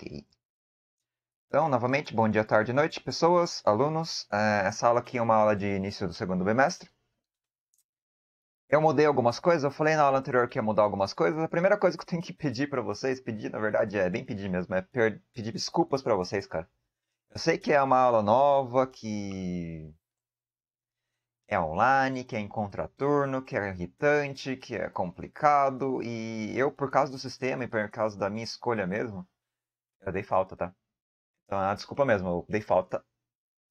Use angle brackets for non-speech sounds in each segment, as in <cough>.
Ok. Então, novamente, bom dia, tarde e noite, pessoas, alunos. Eh, essa aula aqui é uma aula de início do segundo bimestre. Eu mudei algumas coisas, eu falei na aula anterior que ia mudar algumas coisas. A primeira coisa que eu tenho que <laughs> pedir para vocês, pedir na verdade é bem pedir mesmo, é pedir desculpas para vocês, cara. Eu sei que é uma aula nova, que é online, que é em contraturno, que é irritante, que é complicado. E eu, por causa do sistema e por causa da minha escolha mesmo, eu dei falta, tá? Então, ah, desculpa mesmo, eu dei falta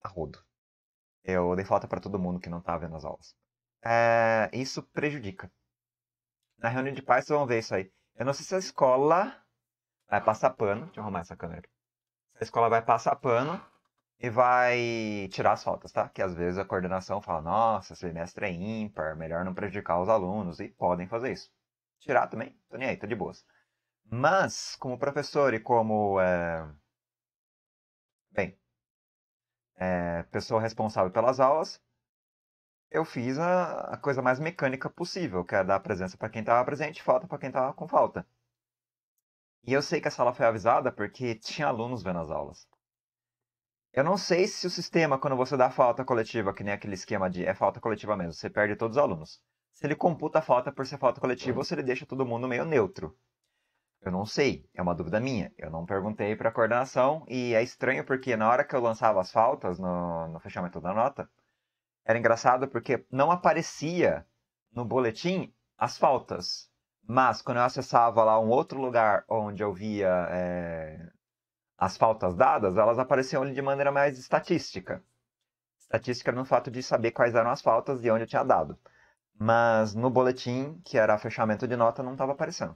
a rodo. Eu dei falta para todo mundo que não tá vendo as aulas. É, isso prejudica. Na reunião de pais, vocês vão ver isso aí. Eu não sei se a escola vai passar pano. Deixa eu arrumar essa câmera aqui. Se a escola vai passar pano e vai tirar as faltas, tá? Que às vezes a coordenação fala: nossa, esse semestre é ímpar, melhor não prejudicar os alunos. E podem fazer isso. Tirar também, tô nem aí, tô de boas. Mas, como professor e como. É... Bem, é, pessoa responsável pelas aulas, eu fiz a, a, coisa mais mecânica possível, que é dar presença para quem estava presente e falta para quem estava com falta. E eu sei que a sala foi avisada porque tinha alunos vendo as aulas. Eu não sei se o sistema, quando você dá falta coletiva, que nem aquele esquema de é falta coletiva mesmo, você perde todos os alunos. Se ele computa a falta por ser falta coletiva ou se ele deixa todo mundo meio neutro. Eu não sei, é uma dúvida minha. Eu não perguntei para a coordenação e é estranho porque na hora que eu lançava as faltas no, no fechamento da nota, era engraçado porque não aparecia no boletim as faltas. Mas quando eu acessava lá um outro lugar onde eu via é, as faltas dadas, elas apareciam ali de maneira mais estatística. Estatística no fato de saber quais eram as faltas e onde eu tinha dado. Mas no boletim, que era fechamento de nota, não estava aparecendo.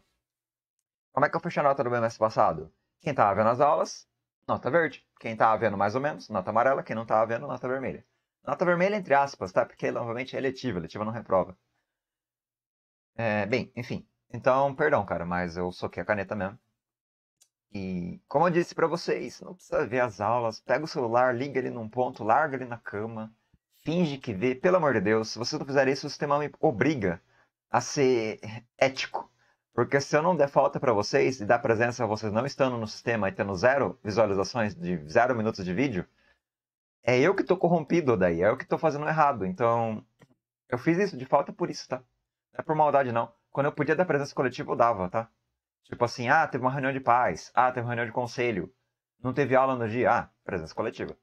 Como é que eu fechei a nota do mês passado? Quem tava vendo as aulas, nota verde. Quem tava vendo mais ou menos, nota amarela. Quem não tava vendo, nota vermelha. Nota vermelha entre aspas, tá? Porque, novamente, é eletiva. Eletiva não reprova. É, bem, enfim. Então, perdão, cara, mas eu soquei a caneta mesmo. E, como eu disse para vocês, não precisa ver as aulas. Pega o celular, liga ele num ponto, larga ele na cama. Finge que vê. Pelo amor de Deus, se você não fizer isso, o sistema me obriga a ser ético porque se eu não der falta para vocês e dar presença a vocês não estando no sistema e tendo zero visualizações de zero minutos de vídeo, é eu que tô corrompido daí, é eu que tô fazendo errado. Então, eu fiz isso de falta por isso, tá? Não é por maldade, não. Quando eu podia dar presença coletiva, eu dava, tá? Tipo assim, ah, teve uma reunião de paz, ah, teve uma reunião de conselho, não teve aula no dia, ah, presença coletiva.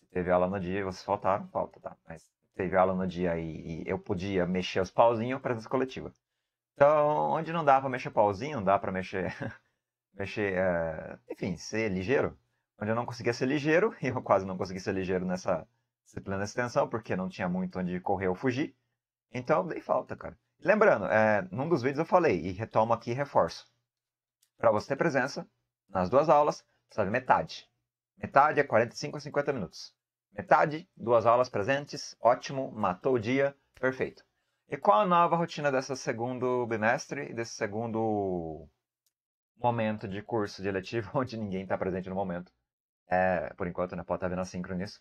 Se teve aula no dia e vocês faltaram, falta, tá? Mas teve aula no dia e, e eu podia mexer os pauzinhos, presença coletiva. Então, onde não dá para mexer pauzinho, não dá para mexer, <laughs> mexer, é, enfim, ser ligeiro. Onde eu não conseguia ser ligeiro, e <laughs> eu quase não consegui ser ligeiro nessa disciplina de extensão, porque não tinha muito onde correr ou fugir. Então, dei falta, cara. Lembrando, é, num dos vídeos eu falei, e retomo aqui e reforço. Para você ter presença, nas duas aulas, sabe metade. Metade é 45 a 50 minutos. Metade, duas aulas presentes, ótimo, matou o dia, perfeito. E qual a nova rotina dessa segundo bimestre e desse segundo momento de curso de eletivo, <laughs> onde ninguém está presente no momento? É, por enquanto, né? Pode estar tá vendo assíncrono nisso.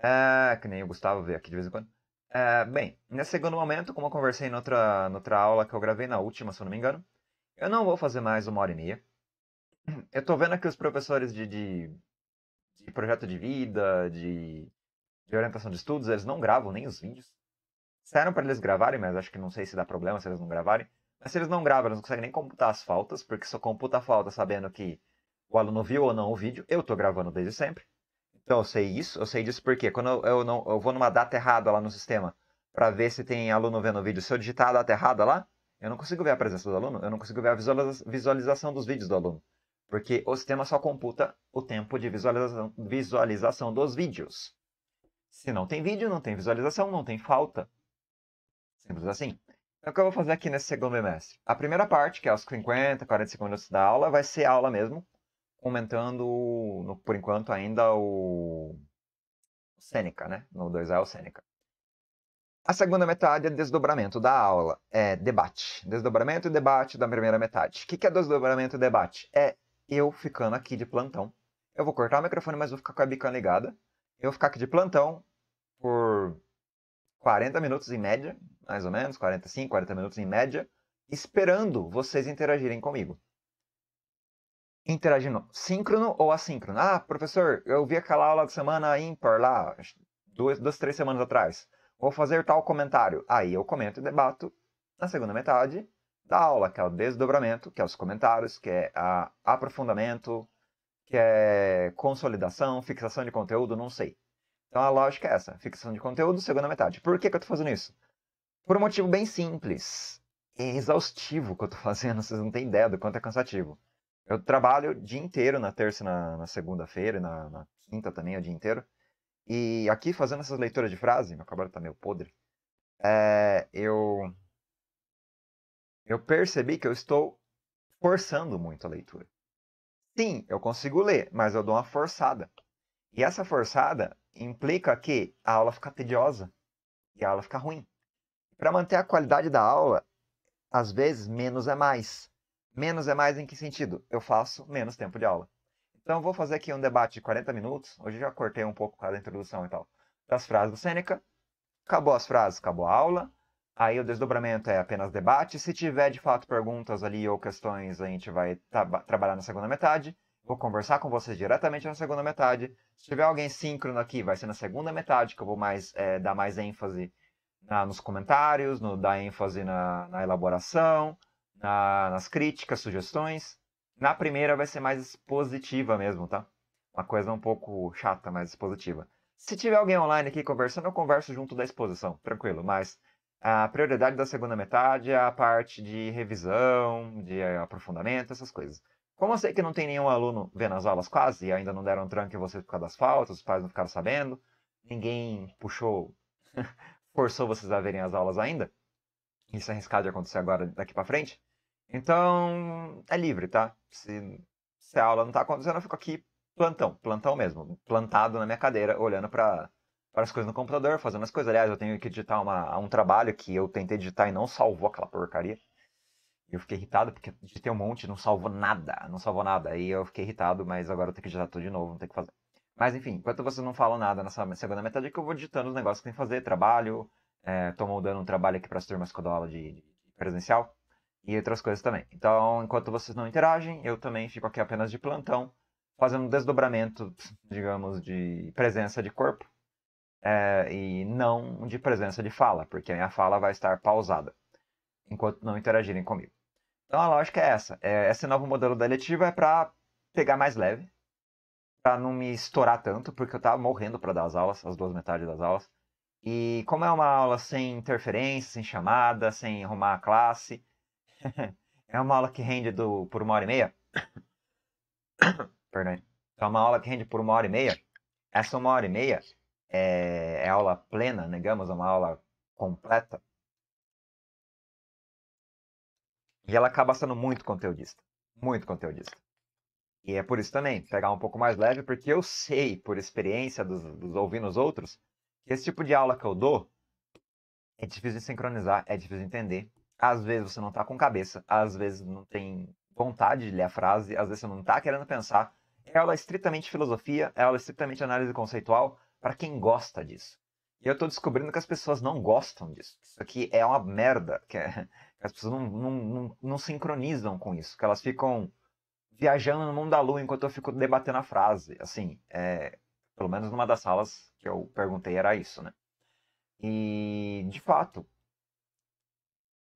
É, que nem o Gustavo vê aqui de vez em quando. É, bem, nesse segundo momento, como eu conversei em outra, outra aula que eu gravei, na última, se eu não me engano, eu não vou fazer mais uma hora e meia. Eu estou vendo aqui os professores de, de, de projeto de vida, de, de orientação de estudos, eles não gravam nem os vídeos. Disseram para eles gravarem, mas acho que não sei se dá problema se eles não gravarem. Mas se eles não gravam, eles não conseguem nem computar as faltas, porque só computa a falta sabendo que o aluno viu ou não o vídeo. Eu estou gravando desde sempre. Então eu sei isso, eu sei disso porque quando eu, não, eu vou numa data errada lá no sistema para ver se tem aluno vendo o vídeo, se eu digitar a data errada lá, eu não consigo ver a presença do aluno, eu não consigo ver a visualização dos vídeos do aluno. Porque o sistema só computa o tempo de visualização, visualização dos vídeos. Se não tem vídeo, não tem visualização, não tem falta. Simples assim. Então, o que eu vou fazer aqui nesse segundo bimestre? A primeira parte, que é os 50, 45 minutos da aula, vai ser aula mesmo, comentando, no, por enquanto, ainda o, o Seneca, né? No 2A, o Seneca. A segunda metade é desdobramento da aula, é debate. Desdobramento e debate da primeira metade. O que é desdobramento e debate? É eu ficando aqui de plantão. Eu vou cortar o microfone, mas vou ficar com a bica ligada. Eu vou ficar aqui de plantão por 40 minutos em média, mais ou menos, 45, 40 minutos em média, esperando vocês interagirem comigo. Interagindo síncrono ou assíncrono. Ah, professor, eu vi aquela aula de semana ímpar lá, duas, duas, três semanas atrás. Vou fazer tal comentário. Aí eu comento e debato na segunda metade da aula, que é o desdobramento, que é os comentários, que é a aprofundamento, que é consolidação, fixação de conteúdo, não sei. Então a lógica é essa, fixação de conteúdo, segunda metade. Por que, que eu estou fazendo isso? Por um motivo bem simples. É exaustivo o que eu tô <laughs> fazendo, vocês não têm ideia do quanto é cansativo. Eu trabalho o dia inteiro na terça e na, na segunda-feira, na, na, quinta também, o dia inteiro. E aqui fazendo essas leituras de frase, meu cabelo tá meio podre, é, eu, eu percebi que eu estou forçando muito a leitura. Sim, eu consigo ler, mas eu dou uma forçada. E essa forçada implica que a aula fica tediosa e a aula fica ruim. Para manter a qualidade da aula, às vezes menos é mais. Menos é mais em que sentido? Eu faço menos tempo de aula. Então vou fazer aqui um debate de 40 minutos. Hoje já cortei um pouco cada introdução e tal. Das frases do Sêneca. Acabou as frases, acabou a aula. Aí o desdobramento é apenas debate. Se tiver de fato perguntas ali ou questões, a gente vai trabalhar na segunda metade. Vou conversar com vocês diretamente na segunda metade. Se tiver alguém síncrono aqui, vai ser na segunda metade que eu vou mais é, dar mais ênfase na, nos comentários, no, dar ênfase na, na elaboração, na, nas críticas, sugestões. Na primeira vai ser mais expositiva mesmo, tá? Uma coisa um pouco chata, mas expositiva. Se tiver alguém online aqui conversando, eu converso junto da exposição, tranquilo. Mas a prioridade da segunda metade é a parte de revisão, de aprofundamento, essas coisas. Como eu sei que não tem nenhum aluno vendo as aulas quase, e ainda não deram tranco em vocês por causa das faltas, os pais não ficaram sabendo, ninguém puxou forçou vocês a verem as aulas ainda. Isso é arriscado de acontecer agora daqui para frente. Então, é livre, tá? Se, se a aula não tá acontecendo, eu fico aqui plantão, plantão mesmo, plantado na minha cadeira, olhando para as coisas no computador, fazendo as coisas. Aliás, eu tenho que digitar uma, um trabalho que eu tentei digitar e não salvou aquela porcaria. Eu fiquei irritado porque digitei um monte, e não salvou nada, não salvou nada. Aí eu fiquei irritado, mas agora eu tenho que digitar tudo de novo, não tem que fazer. Mas enfim, enquanto vocês não falam nada nessa segunda metade, é que eu vou digitando os negócios que tem que fazer, trabalho, é, tô moldando um trabalho aqui para as turmas que eu dou aula de, de presencial e outras coisas também. Então, enquanto vocês não interagem, eu também fico aqui apenas de plantão, fazendo um desdobramento, digamos, de presença de corpo é, e não de presença de fala, porque a minha fala vai estar pausada enquanto não interagirem comigo. Então, a lógica é essa. É, esse novo modelo da letiva é para pegar mais leve, para não me estourar tanto, porque eu tava morrendo para dar as aulas, as duas metades das aulas. E como é uma aula sem interferência, sem chamada, sem arrumar a classe, <laughs> é uma aula que rende do, por uma hora e meia. <coughs> Perdão. é uma aula que rende por uma hora e meia. Essa uma hora e meia é, é aula plena, é uma aula completa. E ela acaba sendo muito conteudista. Muito conteudista. E é por isso também, pegar um pouco mais leve, porque eu sei, por experiência dos, dos ouvindo os outros, que esse tipo de aula que eu dou é difícil de sincronizar, é difícil de entender. Às vezes você não tá com cabeça, às vezes não tem vontade de ler a frase, às vezes você não tá querendo pensar. É aula estritamente filosofia, é aula estritamente análise conceitual, para quem gosta disso. E eu tô descobrindo que as pessoas não gostam disso. Isso aqui é uma merda, que, é, <laughs> que as pessoas não, não, não, não sincronizam com isso, que elas ficam viajando no mundo da lua enquanto eu fico debatendo a frase. Assim, é, pelo menos numa das salas que eu perguntei era isso, né? E, de fato,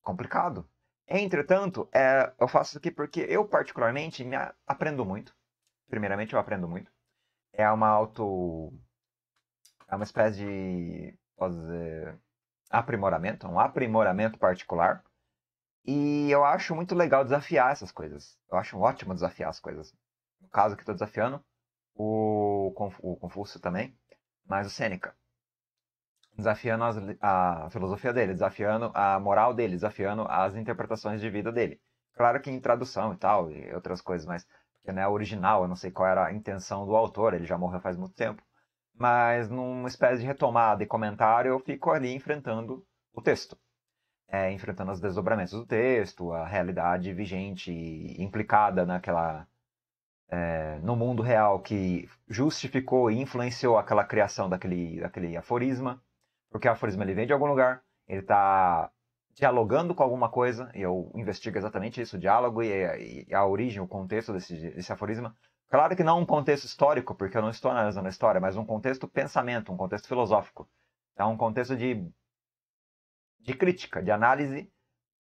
complicado. Entretanto, é, eu faço isso aqui porque eu, particularmente, me aprendo muito. Primeiramente, eu aprendo muito. É uma auto. É uma espécie de. Posso dizer. Aprimoramento, um aprimoramento particular e eu acho muito legal desafiar essas coisas. Eu acho ótimo desafiar as coisas. No caso que estou desafiando, o, o Confúcio também, mas o Sêneca. Desafiando as, a filosofia dele, desafiando a moral dele, desafiando as interpretações de vida dele. Claro que em tradução e tal, e outras coisas, mas porque não é original, eu não sei qual era a intenção do autor, ele já morreu faz muito tempo. Mas numa espécie de retomada e comentário, eu fico ali enfrentando o texto é, enfrentando os desdobramentos do texto, a realidade vigente e implicada naquela é, no mundo real que justificou e influenciou aquela criação daquele, daquele aforisma, porque o aforisma ele vem de algum lugar, ele está dialogando com alguma coisa, e eu investigo exatamente isso, o diálogo e, e a origem, o contexto desse, desse aforisma, Claro que não um contexto histórico, porque eu não estou analisando a história, mas um contexto pensamento, um contexto filosófico. É um contexto de de crítica, de análise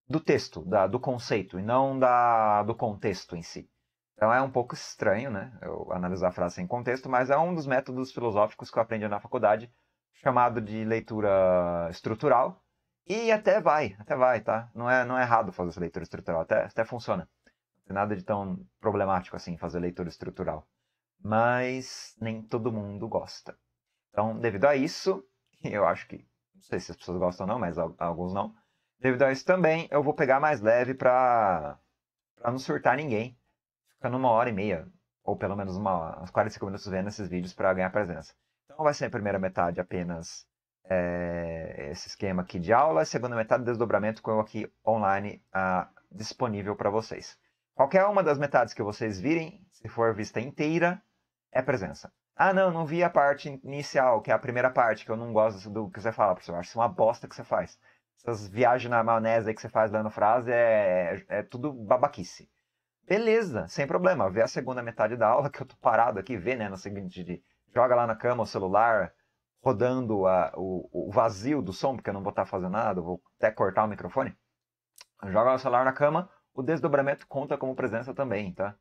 do texto, da, do conceito, e não da, do contexto em si. Então é um pouco estranho, né? Eu analisar a frase sem contexto, mas é um dos métodos filosóficos que eu aprendi na faculdade, chamado de leitura estrutural. E até vai, até vai, tá? Não é, não é errado fazer essa leitura estrutural, até, até funciona. Não tem nada de tão problemático assim fazer leitura estrutural. Mas nem todo mundo gosta. Então, devido a isso, <laughs> eu acho que não sei se as pessoas gostam ou não, mas alguns não. Devido a isso também, eu vou pegar mais leve pra, pra não surtar ninguém. Ficando uma hora e meia, ou pelo menos uma, uns 45 minutos vendo esses vídeos para ganhar presença. Então vai ser a primeira metade apenas é, esse esquema aqui de aula, a segunda metade desdobramento com eu aqui online ah, disponível para vocês. Qualquer uma das metades que vocês virem, se for vista inteira, é presença. Ah, não, não vi a parte inicial, que é a primeira parte, que eu não gosto do que você fala, professor. Acho isso uma bosta que você faz. Essas viagens na maionese aí que você faz dando frase é, é tudo babaquice. Beleza, sem problema. Vê a segunda metade da aula, <laughs> que eu tô parado aqui, vê, né? No seguinte, de, joga lá na cama o celular, rodando a, o, o, vazio do som, porque eu não vou estar tá fazendo nada, vou até cortar o microfone. Joga o celular na cama, o desdobramento conta como presença também, tá?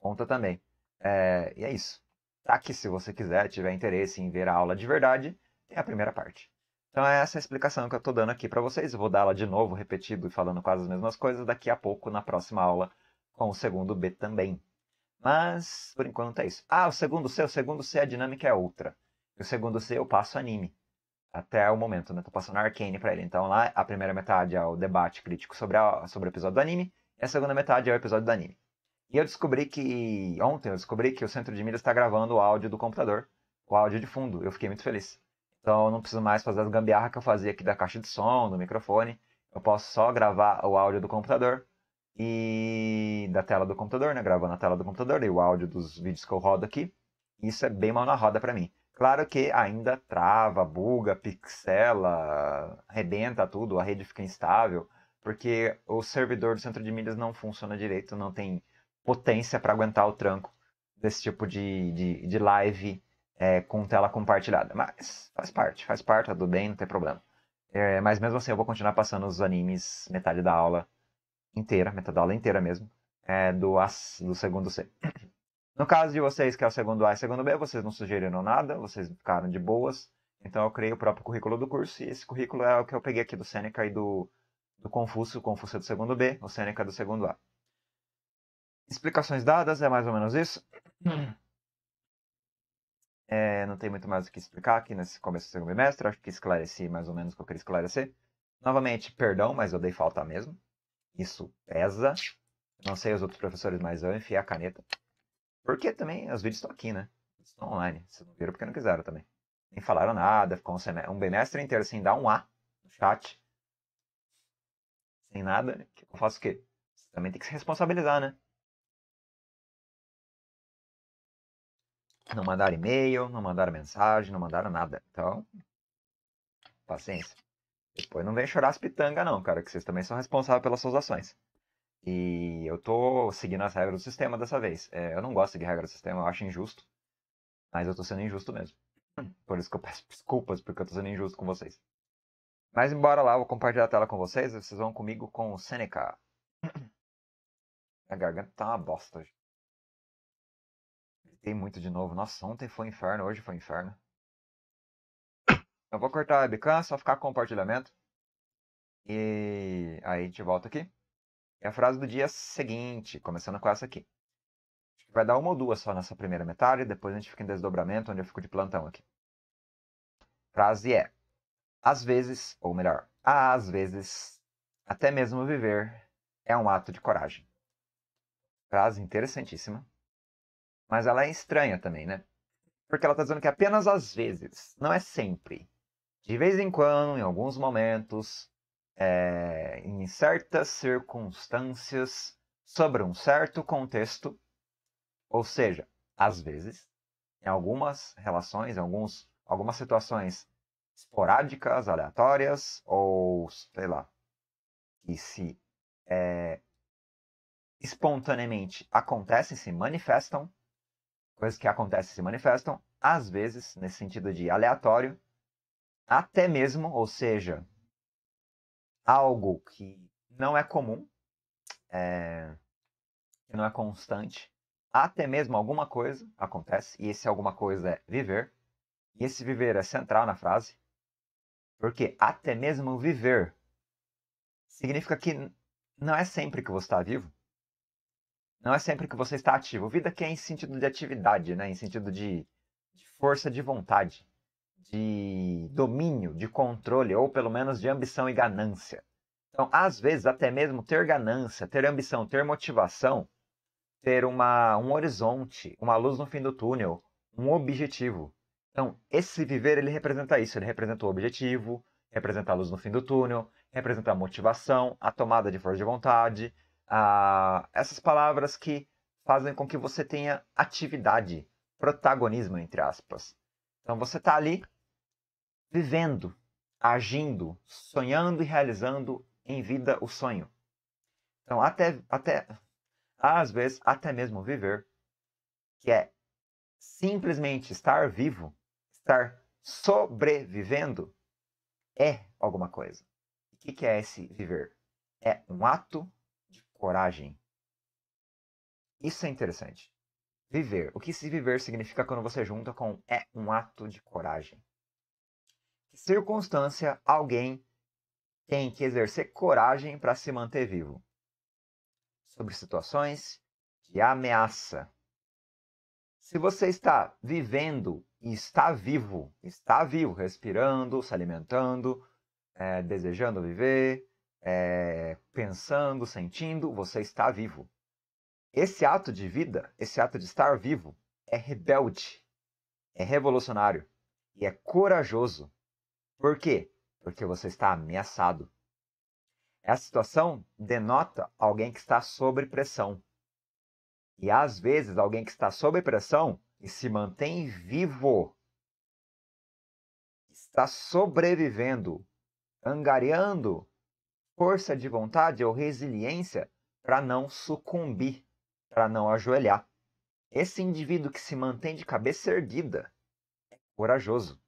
Conta também. É, e é isso. Tá que se você quiser, tiver interesse em ver a aula de verdade, tem a primeira parte. Então é essa a explicação que eu estou dando aqui para vocês. Eu vou dar ela de novo, repetido e falando quase as mesmas coisas daqui a pouco na próxima aula com o segundo B também. Mas por enquanto é isso. Ah, o segundo C, o segundo C a dinâmica é outra. E o segundo C eu passo anime até o momento, né? Tô passando Arcane para ele. Então lá a primeira metade é o debate crítico sobre, a, sobre o episódio do anime e a segunda metade é o episódio do anime. E eu descobri que. Ontem eu descobri que o centro de milhas está gravando o áudio do computador, o áudio de fundo. Eu fiquei muito feliz. Então eu não preciso mais fazer as gambiarras que eu fazia aqui da caixa de som, do microfone. Eu posso só gravar o áudio do computador e da tela do computador, né? Gravando a tela do computador e o áudio dos vídeos que eu rodo aqui. Isso é bem mal na roda para mim. Claro que ainda trava, buga, pixela, arrebenta tudo, a rede fica instável, porque o servidor do centro de milhas não funciona direito, não tem potência para aguentar o tranco desse tipo de, de, de live é, com tela compartilhada. Mas faz parte, faz parte, tá tudo bem, não tem problema. É, mas mesmo assim, eu vou continuar passando os animes metade da aula inteira, metade da aula inteira mesmo, é, do, A, do segundo C. No caso de vocês, que é o segundo A e segundo B, vocês não sugeriram nada, vocês ficaram de boas. Então eu criei o próprio currículo do curso e esse currículo é o que eu peguei aqui do Seneca e do, do Confúcio. O Confúcio é do segundo B, o Seneca é do segundo A. Explicações dadas, é mais ou menos isso. Hum. É, não tem muito mais o que explicar aqui nesse começo do segundo bimestre. Acho que esclareci mais ou menos o que eu queria esclarecer. Novamente, perdão, mas eu dei falta mesmo. Isso pesa. Não sei os outros professores, mas eu enfiei a caneta. Porque também os vídeos estão aqui, né? Estão online. Vocês não viram porque não quiseram também. Nem falaram nada. Ficou um, semestre, um bimestre inteiro sem dar um A no chat. Sem nada. Eu faço o quê? Você também tem que se responsabilizar, né? Não mandaram e-mail, não mandaram mensagem, não mandaram nada. Então, paciência. Depois não vem chorar as pitangas, não, cara, que vocês também são responsáveis pelas suas ações. E eu tô seguindo as regras do sistema dessa vez. É, eu não gosto de regra do sistema, eu acho injusto. Mas eu tô sendo injusto mesmo. <clears throat> Por isso que eu peço desculpas, porque eu tô sendo injusto com vocês. Mas embora lá, eu vou compartilhar a tela com vocês, vocês vão comigo com o Seneca. <clears throat> A garganta tá uma bosta muito de novo. Nossa, ontem foi um inferno, hoje foi um inferno. Eu vou cortar a webcam, só ficar compartilhamento. E aí a gente volta aqui. E a frase do dia é seguinte, começando com essa aqui. Vai dar uma ou duas só nessa primeira metade, depois a gente fica em desdobramento, onde eu fico de plantão aqui. Frase é: Às vezes, ou melhor, às vezes, até mesmo viver é um ato de coragem. Frase interessantíssima. Mas ela é estranha também, né? Porque ela está dizendo que apenas às vezes, não é sempre. De vez em quando, em alguns momentos, é, em certas circunstâncias, sobre um certo contexto, ou seja, às vezes, em algumas relações, em alguns, algumas situações esporádicas, aleatórias, ou sei lá, que se é, espontaneamente acontecem, se manifestam, coisas que acontecem se manifestam, às vezes, nesse sentido de aleatório, até mesmo, ou seja, algo que não é comum, é, que não é constante, até mesmo alguma coisa acontece, e esse alguma coisa é viver, e esse viver é central na frase, porque até mesmo viver significa que não é sempre que você está vivo, não é sempre que você está ativo. Vida que é em sentido de atividade, né? Em sentido de, de força de vontade, de domínio, de controle, ou pelo menos de ambição e ganância. Então, às vezes, até mesmo ter ganância, ter ambição, ter motivação, ter uma, um horizonte, uma luz no fim do túnel, um objetivo. Então, esse viver, ele representa isso. Ele representa o objetivo, representa a luz no fim do túnel, representa a motivação, a tomada de força de vontade, essas palavras que fazem com que você tenha atividade, protagonismo, entre aspas. Então você está ali vivendo, agindo, sonhando e realizando em vida o sonho. Então, até, até às vezes, até mesmo viver, que é simplesmente estar vivo, estar sobrevivendo, é alguma coisa. O que é esse viver? É um ato coragem. Isso é interessante. Viver. O que se viver significa quando você junta com é um ato de coragem. Circunstância, alguém tem que exercer coragem para se manter vivo. Sobre situações de ameaça. Se você está vivendo e está vivo, está vivo, respirando, se alimentando, é, desejando viver, é, pensando, sentindo, você está vivo. Esse ato de vida, esse ato de estar vivo, é rebelde, é revolucionário e é corajoso. Por quê? Porque você está ameaçado. Essa situação denota alguém que está sob pressão. E às vezes, alguém que está sob pressão e se mantém vivo está sobrevivendo, angariando força de vontade ou resiliência para não sucumbir, para não ajoelhar. Esse indivíduo que se mantém de cabeça erguida é corajoso.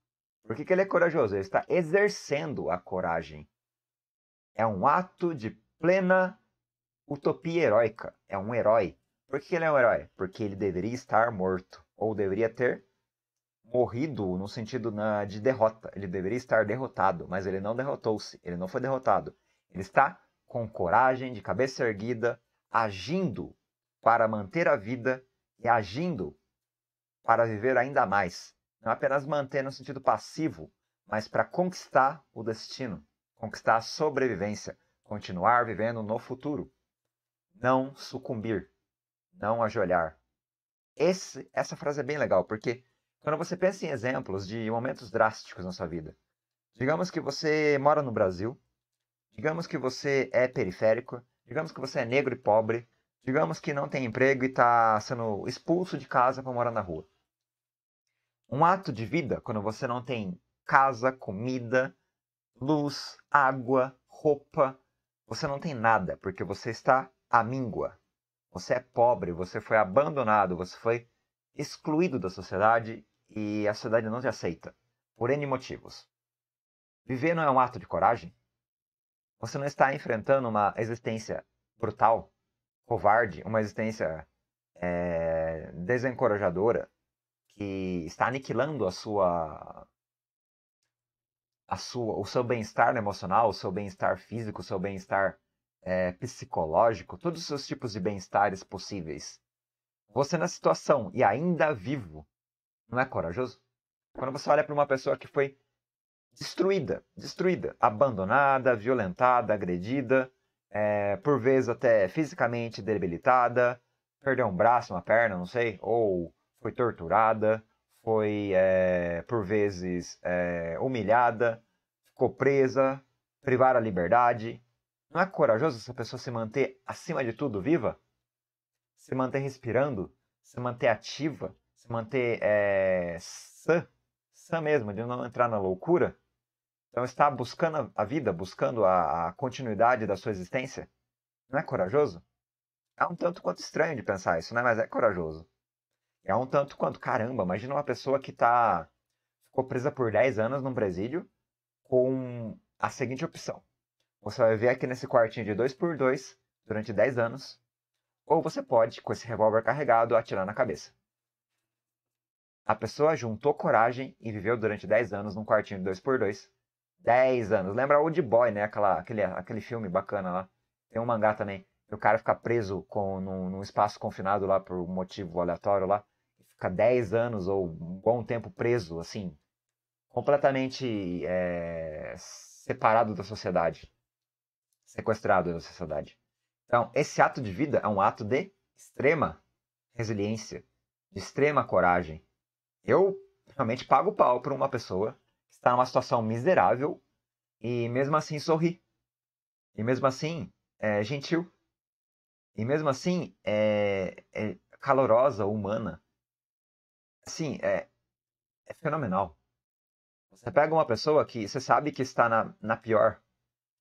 Por que, que ele é corajoso? Ele está exercendo a coragem. É um ato de plena utopia heróica. É um herói. Por que ele é um herói? Porque ele deveria estar morto. Ou deveria ter morrido no sentido de derrota. Ele deveria estar derrotado, mas ele não derrotou-se. Ele não foi derrotado. Ele está com coragem, de cabeça erguida, agindo para manter a vida e agindo para viver ainda mais. Não apenas manter no sentido passivo, mas para conquistar o destino, conquistar a sobrevivência, continuar vivendo no futuro. Não sucumbir, não ajoelhar. Esse, essa frase é bem legal, porque quando você pensa em exemplos de momentos drásticos na sua vida, digamos que você mora no Brasil Digamos que você é periférico, digamos que você é negro e pobre, digamos que não tem emprego e está sendo expulso de casa para morar na rua. Um ato de vida, quando você não tem casa, comida, luz, água, roupa, você não tem nada, porque você está à míngua. Você é pobre, você foi abandonado, você foi excluído da sociedade e a sociedade não te aceita, por N motivos. Viver não é um ato de coragem? Você não está enfrentando uma existência brutal, covarde, uma existência é, desencorajadora que está aniquilando a sua a sua o seu bem-estar emocional, o seu bem-estar físico, o seu bem-estar é, psicológico, todos os seus tipos de bem-estares possíveis. Você na situação e ainda vivo, não é corajoso? Quando você olha para uma pessoa que foi destruída, destruída, abandonada, violentada, agredida, é, por vezes até fisicamente debilitada, perdeu um braço, uma perna, não sei, ou foi torturada, foi é, por vezes é, humilhada, ficou presa, privar a liberdade. Não é corajoso essa pessoa se manter acima de tudo viva? Se manter respirando, se manter ativa, se manter é, sã? cristã mesmo, de não entrar na loucura. Então, está buscando a vida, buscando a, a continuidade da sua existência. Não é corajoso? É um tanto quanto estranho de pensar isso, né? Mas é corajoso. É um tanto quanto, caramba, imagina uma pessoa que tá ficou presa por 10 anos num presídio com a seguinte opção. Você vai viver aqui nesse quartinho de 2 por 2 durante 10 anos, ou você pode, com esse revólver carregado, atirar na cabeça. A pessoa juntou coragem e viveu durante 10 anos num quartinho de 2x2. 10 anos. Lembra Old Boy, né? Aquela, aquele, aquele filme bacana lá. Tem um mangá também. E o cara fica preso com, num, num espaço confinado lá por um motivo aleatório lá. Fica 10 anos ou um bom tempo preso, assim. Completamente é, separado da sociedade. Sequestrado da sociedade. Então, esse ato de vida é um ato de extrema resiliência, de extrema coragem, eu realmente pago o pau para uma pessoa que está numa situação miserável e mesmo assim sorri. E mesmo assim é gentil. E mesmo assim é, é calorosa, humana. Assim, é, é fenomenal. Você pega uma pessoa que você sabe que está na, na pior,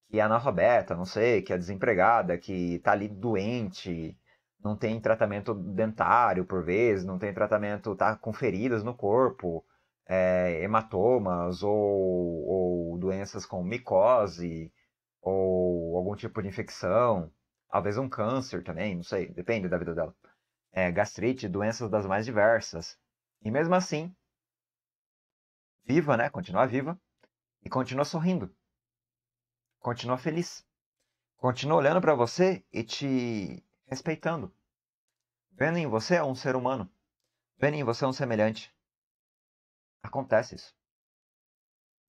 que é analfabeta, não sei, que é desempregada, que está ali doente, não tem tratamento dentário por vezes, não tem tratamento, tá com feridas no corpo, é, hematomas ou, ou, doenças com micose ou algum tipo de infecção, talvez um câncer também, não sei, depende da vida dela. É, gastrite, doenças das mais diversas. E mesmo assim, viva, né? Continua viva e continua sorrindo. Continua feliz. Continua olhando para você e te respeitando. Vendo em você um ser humano. Vendo em você um semelhante. Acontece isso.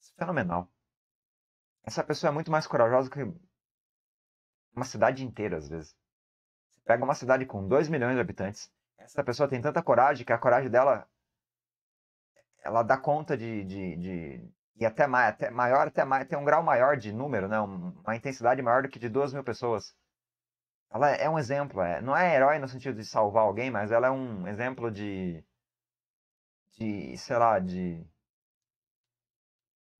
Isso é fenomenal. Essa pessoa é muito mais corajosa que uma cidade inteira, às vezes. Você pega uma cidade com 2 milhões de habitantes, essa pessoa tem tanta coragem que a coragem dela ela dá conta de, de, de e até, mais, até maior, até mais, tem um grau maior de número, né? uma intensidade maior do que de 2 mil pessoas. Ela é um exemplo, é, não é herói no sentido de salvar alguém, mas ela é um exemplo de. de. sei lá, de.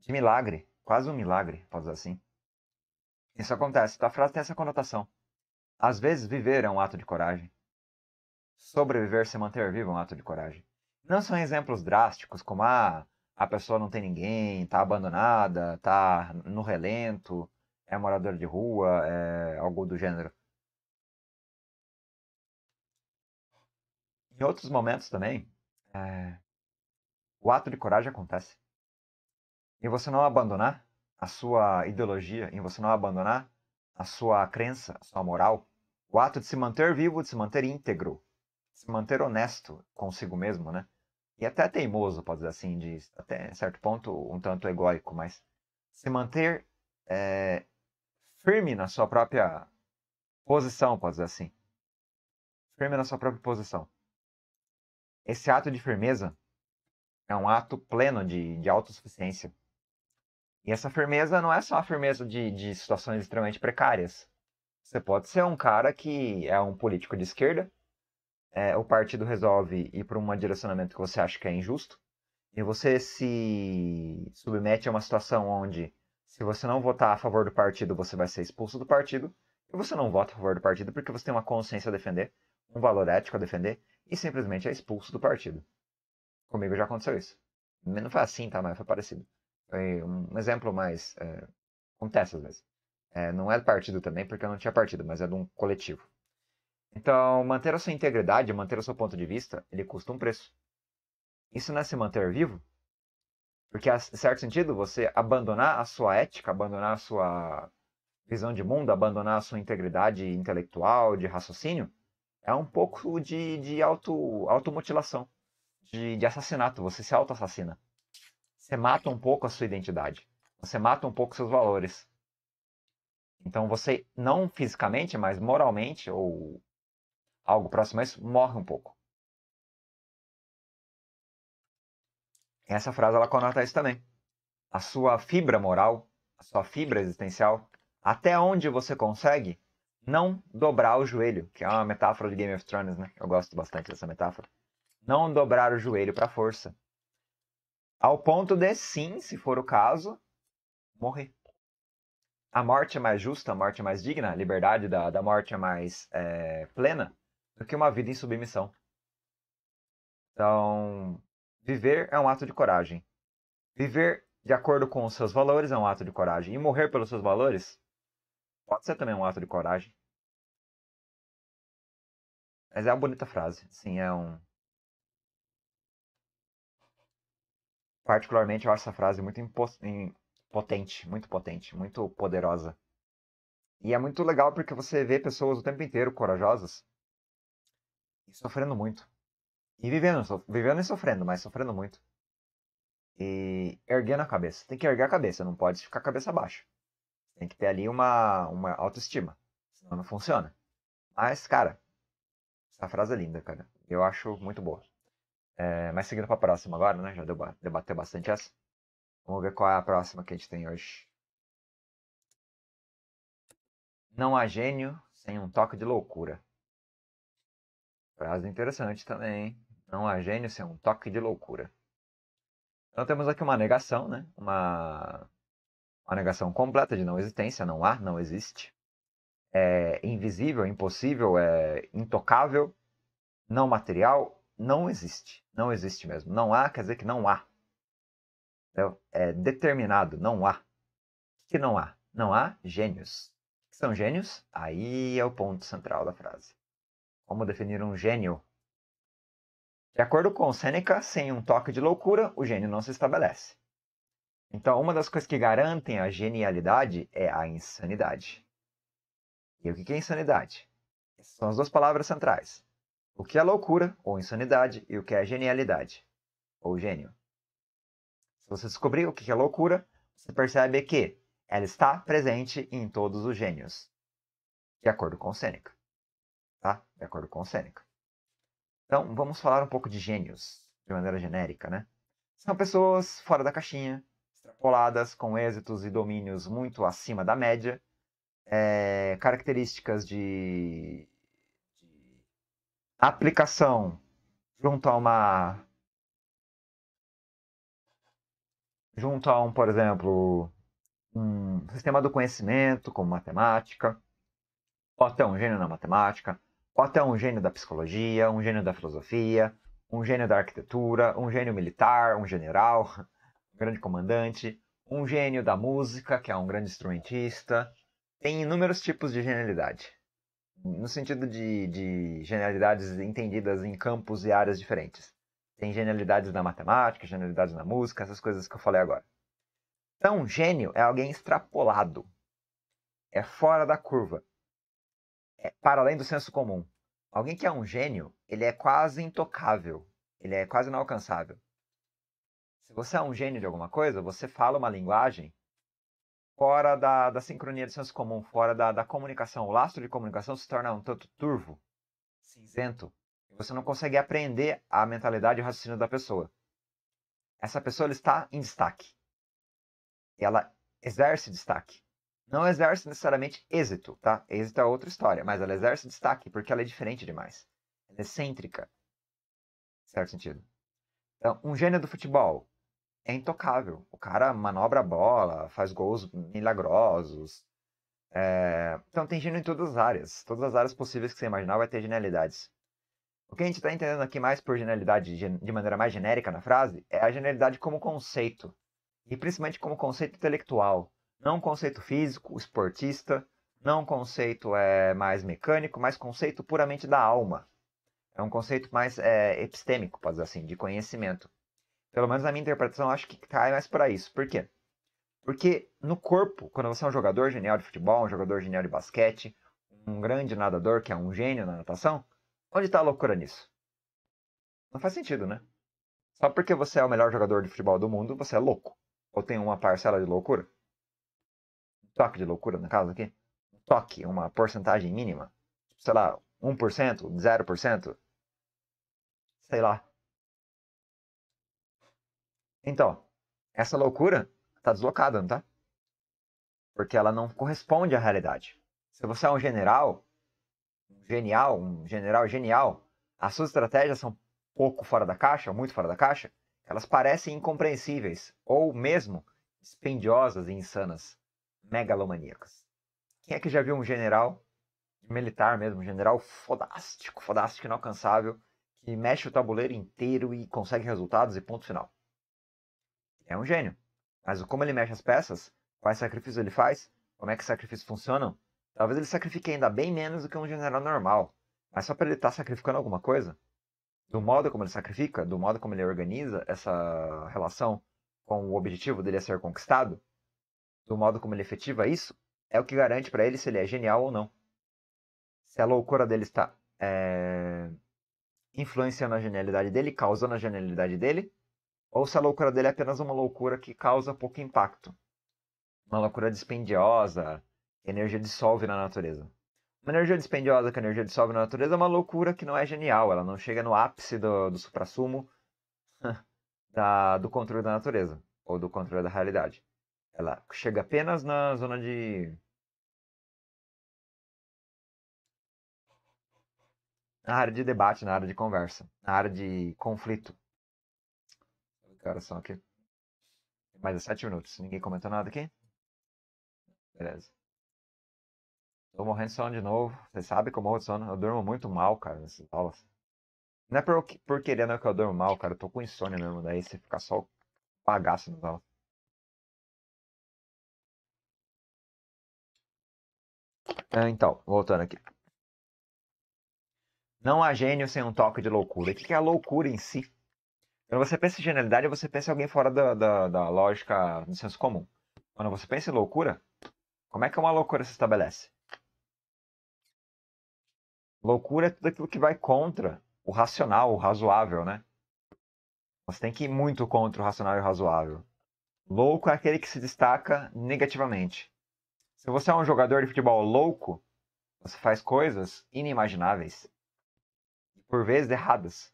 de milagre. Quase um milagre, pode dizer assim. Isso acontece. Tá, a frase tem essa conotação. Às vezes, viver é um ato de coragem. Sobreviver, se manter vivo, é um ato de coragem. Não são exemplos drásticos, como ah, a pessoa não tem ninguém, está abandonada, está no relento, é morador de rua, é algo do gênero. Em outros momentos também, é, o ato de coragem acontece. Em você não abandonar a sua ideologia, em você não abandonar a sua crença, a sua moral, o ato de se manter vivo, de se manter íntegro, de se manter honesto consigo mesmo, né? E até teimoso, pode dizer assim, de, até certo ponto um tanto egóico, mas se manter é, firme na sua própria posição, pode dizer assim. Firme na sua própria posição. Esse ato de firmeza é um ato pleno de, de autossuficiência. E essa firmeza não é só a firmeza de, de situações extremamente precárias. Você pode ser um cara que é um político de esquerda, é, o partido resolve ir para um direcionamento que você acha que é injusto, e você se submete a uma situação onde, se você não votar a favor do partido, você vai ser expulso do partido, e você não vota a favor do partido porque você tem uma consciência a defender, um valor ético a defender, e simplesmente é expulso do partido. Comigo já aconteceu isso. Não foi assim, tá? Mas foi parecido. Foi um exemplo mais. É, acontece às vezes. É, não é do partido também, porque eu não tinha partido, mas é de um coletivo. Então, manter a sua integridade, manter o seu ponto de vista, ele custa um preço. Isso não é se manter vivo? Porque, em certo sentido, você abandonar a sua ética, abandonar a sua visão de mundo, abandonar a sua integridade intelectual, de raciocínio, é um pouco de, de auto, automutilação, de, de assassinato. Você se auto-assassina. Você mata um pouco a sua identidade. Você mata um pouco seus valores. Então você, não fisicamente, mas moralmente ou algo próximo a isso, morre um pouco. Essa frase ela conota isso também. A sua fibra moral, a sua fibra existencial, até onde você consegue, não dobrar o joelho, que é uma metáfora de Game of Thrones, né? Eu gosto bastante dessa metáfora. Não dobrar o joelho para força. Ao ponto de, sim, se for o caso, morrer. A morte é mais justa, a morte é mais digna, a liberdade da, da morte é mais é, plena do que uma vida em submissão. Então, viver é um ato de coragem. Viver de acordo com os seus valores é um ato de coragem. E morrer pelos seus valores Pode ser também um ato de coragem. Mas é uma bonita frase. Sim, é um. Particularmente, eu acho essa frase muito potente, muito potente, muito poderosa. E é muito legal porque você vê pessoas o tempo inteiro corajosas e sofrendo muito. E vivendo, so... vivendo e sofrendo, mas sofrendo muito. E erguendo a cabeça. Tem que erguer a cabeça, não pode ficar a cabeça baixa. Tem que ter ali uma, uma autoestima. Senão não funciona. Mas, cara, essa frase é linda, cara. Eu acho muito boa. É, mas seguindo pra próxima agora, né? Já debateu bastante essa. Vamos ver qual é a próxima que a gente tem hoje. Não há gênio sem um toque de loucura. Frase interessante também, hein? Não há gênio sem um toque de loucura. Então temos aqui uma negação, né? Uma uma negação completa de não existência, não há, não existe. É invisível, impossível, é intocável, não material, não existe. Não existe mesmo. Não há quer dizer que não há. Então, é determinado, não há. O que não há? Não há gênios. O que são gênios? Aí é o ponto central da frase. Como definir um gênio? De acordo com Seneca, sem um toque de loucura, o gênio não se estabelece. Então, uma das coisas que garantem a genialidade é a insanidade. E o que é insanidade? São as duas palavras centrais. O que é loucura, ou insanidade, e o que é genialidade, ou gênio. Se você descobrir o que é loucura, você percebe que ela está presente em todos os gênios. De acordo com Sêneca. Tá? De acordo com Sêneca. Então, vamos falar um pouco de gênios, de maneira genérica, né? São pessoas fora da caixinha, coladas com êxitos e domínios muito acima da média, é, características de, de aplicação junto a uma junto a um, por exemplo, um sistema do conhecimento como matemática, ou até um gênio na matemática, ou até um gênio da psicologia, um gênio da filosofia, um gênio da arquitetura, um gênio militar, um general, grande comandante, um gênio da música, que é um grande instrumentista. Tem inúmeros tipos de genialidade. No sentido de, de genialidades entendidas em campos e áreas diferentes. Tem genialidades na matemática, genialidades na música, essas coisas que eu falei agora. Então, gênio é alguém extrapolado. É fora da curva. É para além do senso comum. Alguém que é um gênio, ele é quase intocável. Ele é quase inalcançável. Se você é um gênio de alguma coisa, você fala uma linguagem fora da, da sincronia de senso comum, fora da, da comunicação. O lastro de comunicação se torna um tanto turvo, cinzento. E você não consegue aprender a mentalidade e o raciocínio da pessoa. Essa pessoa está em destaque. E ela exerce destaque. Não exerce necessariamente êxito, tá? Êxito é outra história, mas ela exerce destaque porque ela é diferente demais. Ela é excêntrica, certo sentido. Então, um gênio do futebol, é intocável. O cara manobra a bola, faz gols milagrosos. É... Então tem gênio em todas as áreas. Todas as áreas possíveis que você imaginar vai ter genialidades. O que a gente está entendendo aqui mais por genialidade de maneira mais genérica na frase é a genialidade como conceito. E principalmente como conceito intelectual. Não conceito físico, esportista, não conceito é, mais mecânico, mas conceito puramente da alma. É um conceito mais é, epistêmico, pode dizer assim, de conhecimento pelo menos na minha interpretação, acho que cai mais para isso. Por quê? Porque no corpo, quando você é um jogador genial de futebol, um jogador genial de basquete, um grande nadador que é um gênio na natação, onde está a loucura nisso? Não faz sentido, né? Só porque você é o melhor jogador de futebol do mundo, você é louco. Ou tem uma parcela de loucura? Um toque de loucura, no caso aqui. Um toque, uma porcentagem mínima. Sei lá, 1%, 0%. Sei lá. Então, essa loucura está deslocada, não tá? Porque ela não corresponde à realidade. Se você é um general, um genial, um general genial, as suas estratégias são pouco fora da caixa, ou muito fora da caixa, elas parecem incompreensíveis ou mesmo dispendiosas e insanas, megalomaníacas. Quem é que já viu um general militar mesmo, um general fodástico, fodástico, inalcançável, que mexe o tabuleiro inteiro e consegue resultados e ponto final? é um gênio. Mas como ele mexe as peças, quais sacrifícios ele faz, como é que sacrifícios funcionam, talvez ele sacrifique ainda bem menos do que um general normal. Mas só para ele estar tá sacrificando alguma coisa, do modo como ele sacrifica, do modo como ele organiza essa relação com o objetivo dele a ser conquistado, do modo como ele efetiva isso, é o que garante para ele se ele é genial ou não. Se a loucura dele está é, influenciando a genialidade dele, causando a genialidade dele, ou se a loucura dele é apenas uma loucura que causa pouco impacto. Uma loucura dispendiosa, que a energia dissolve na natureza. Uma energia dispendiosa que a energia dissolve na natureza é uma loucura que não é genial, ela não chega no ápice do, do suprassumo <laughs> da, do controle da natureza, ou do controle da realidade. Ela chega apenas na zona de. na área de debate, na área de conversa, na área de conflito. Cara, só aqui. Mais sete minutos. Ninguém comentou nada aqui? Beleza. Tô morrendo de sono de novo. Você sabe como eu morro de sono. Eu durmo muito mal, cara, nessas aulas. Não é por, por querer não é que eu durmo mal, cara. Eu tô com insônia mesmo. Daí você fica só bagaço nas aulas. Ah, então, voltando aqui. Não há gênio sem um toque de loucura. O que é a loucura em si? Quando você pensa em genialidade, você pensa em alguém fora da, da, da lógica do senso comum. Quando você pensa em loucura, como é que uma loucura se estabelece? Loucura é tudo aquilo que vai contra o racional, o razoável, né? Você tem que ir muito contra o racional e o razoável. Louco é aquele que se destaca negativamente. Se você é um jogador de futebol louco, você faz coisas inimagináveis por vezes erradas.